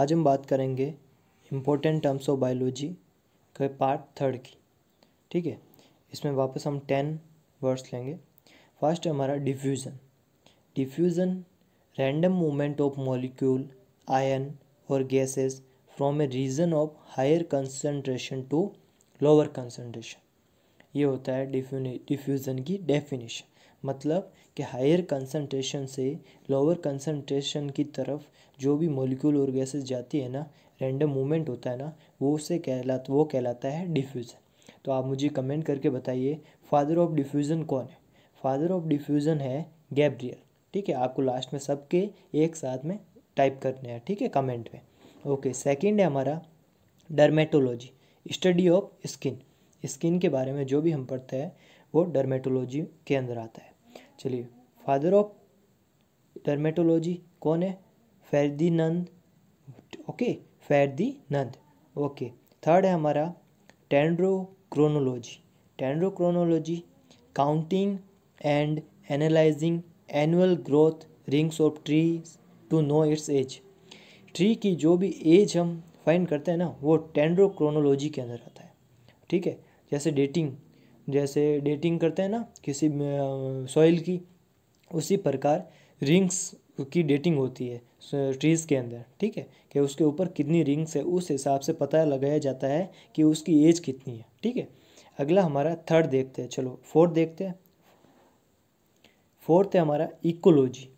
आज हम बात करेंगे इम्पोर्टेंट टर्म्स ऑफ बायोलॉजी के पार्ट थर्ड की ठीक है इसमें वापस हम टेन वर्ड्स लेंगे फर्स्ट है हमारा diffusion diffusion random movement of molecule ion और gases from a region of higher concentration to lower concentration ये होता है डिफ्यूज़न की डेफिनेशन मतलब कि हायर कंसनट्रेशन से लोअर कंसनट्रेशन की तरफ जो भी मॉलिक्यूल और गैसेस जाती है ना रैंडम मूवमेंट होता है ना वो उसे कहला वो कहलाता है डिफ्यूज़न तो आप मुझे कमेंट करके बताइए फादर ऑफ डिफ्यूज़न कौन है फादर ऑफ डिफ्यूज़न है गैब्रियल ठीक है आपको लास्ट में सबके एक साथ में टाइप करने हैं ठीक है कमेंट में ओके सेकेंड है हमारा dermatology study of skin skin के बारे में जो भी हम पढ़ते हैं वो डर्मेटोलॉजी के अंदर आता है चलिए फादर ऑफ डर्मेटोलॉजी कौन है नंद ओके नंद ओके थर्ड है हमारा dendrochronology dendrochronology counting and analysing annual growth rings of trees to know its age tree की जो भी एज हम फाइंड करते हैं ना वो टेंड्रोक्रोनोलॉजी के अंदर आता है ठीक है जैसे डेटिंग जैसे डेटिंग करते हैं ना किसी सॉइल की उसी प्रकार रिंग्स की डेटिंग होती है ट्रीज़ के अंदर ठीक है कि उसके ऊपर कितनी रिंग्स है उस हिसाब से पता लगाया जाता है कि उसकी एज कितनी है ठीक है अगला हमारा थर्ड देखते हैं चलो फोर्थ देखते हैं फोर्थ है हमारा ecology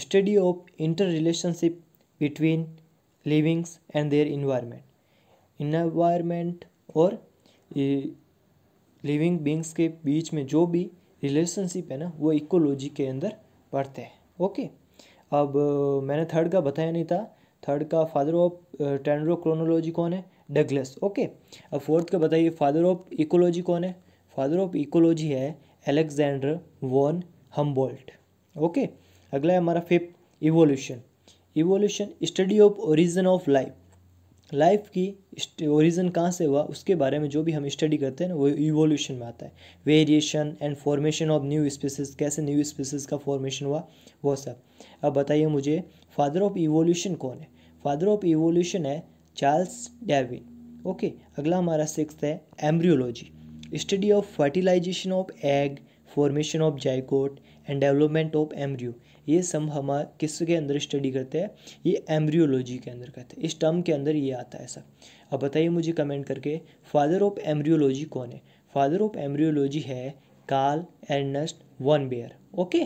study of inter relationship between livings and their environment environment और लिविंग बींग्स के बीच में जो भी रिलेशनशिप है ना वो इकोलॉजी के अंदर पढ़ते हैं ओके अब मैंने थर्ड का बताया नहीं था थर्ड का फादर ऑफ टेनरो क्रोनोलॉजी कौन है डगलस ओके अब फोर्थ का बताइए फादर ऑफ इकोलॉजी कौन है फादर ऑफ इकोलॉजी है एलेक्जेंडर वॉन हम्बोल्ट ओके अगला है हमारा fifth evolution evolution study of origin of life life की ओरिजिन कहाँ से हुआ उसके बारे में जो भी हम स्टडी करते हैं ना वो इवोल्यूशन में आता है variation and formation of new species कैसे न्यू स्पीसीज का फॉर्मेशन हुआ वो सब अब बताइए मुझे फादर ऑफ इवोल्यूशन कौन है फादर ऑफ इवोल्यूशन है चार्ल्स डेविन ओके अगला हमारा सिक्स है embryology study of fertilisation of egg formation of zygote and development of embryo ये सब हम किसके अंदर स्टडी करते हैं ये एम्ब्रियोलॉजी के अंदर करते हैं इस टर्म के अंदर ये आता है सर अब बताइए मुझे कमेंट करके फादर ऑफ एम्ब्रियोलॉजी कौन है फादर ऑफ एम्ब्रियोलॉजी है Karl Ernst von Baer okay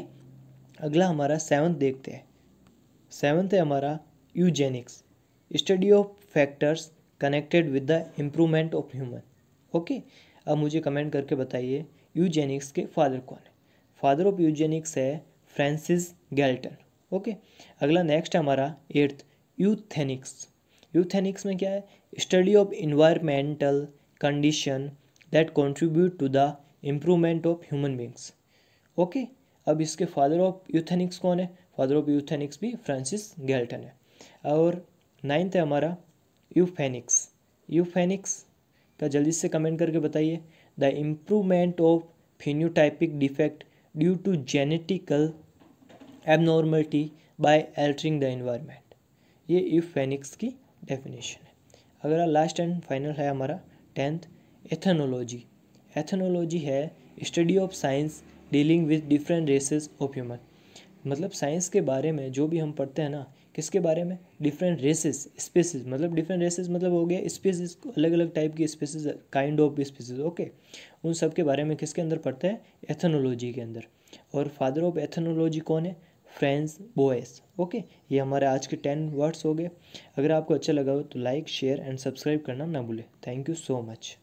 अगला हमारा सेवन्थ देखते हैं सेवन्थ है हमारा eugenics study of factors connected with the improvement of human okay अब मुझे कमेंट करके बताइए यूजेनिक्स के फादर कौन है फादर ऑफ यूजेनिक्स है फ्रांसिस गैल्टन ओके अगला नेक्स्ट है हमारा एट्थ यूथेनिक्स यूथेनिक्स में क्या है study of environmental condition that contribute to the improvement of human beings okay अब इसके फादर ऑफ यूथेनिक्स कौन है फादर ऑफ यूथेनिक्स भी फ्रांसिस गैल्टन है और नाइन्थ है हमारा यूफेनिक्स यूफेनिक्स का जल्दी से कमेंट करके बताइए the improvement of phenotypic defect due to genetical abnormality by altering the environment ये इफ फेनिक्स की डेफिनेशन है अगला लास्ट एंड फाइनल है हमारा टेंथ एथेनोलॉजी एथेनोलॉजी है study of science dealing with different races of human मतलब science के बारे में जो भी हम पढ़ते हैं ना किसके बारे में डिफरेंट रेसेस स्पेसिस मतलब डिफरेंट रेसेस मतलब हो गया स्पेसिस अलग अलग टाइप की species kind of species okay उन सब के बारे में किसके अंदर पढ़ते हैं एथनोलॉजी के अंदर और फादर ऑफ एथनोलॉजी कौन है फ्रेंड्स बॉयस ओके ये हमारे आज के टेन वर्ड्स हो गए अगर आपको अच्छा लगा हो तो लाइक शेयर एंड सब्सक्राइब करना ना भूलें थैंक यू सो मच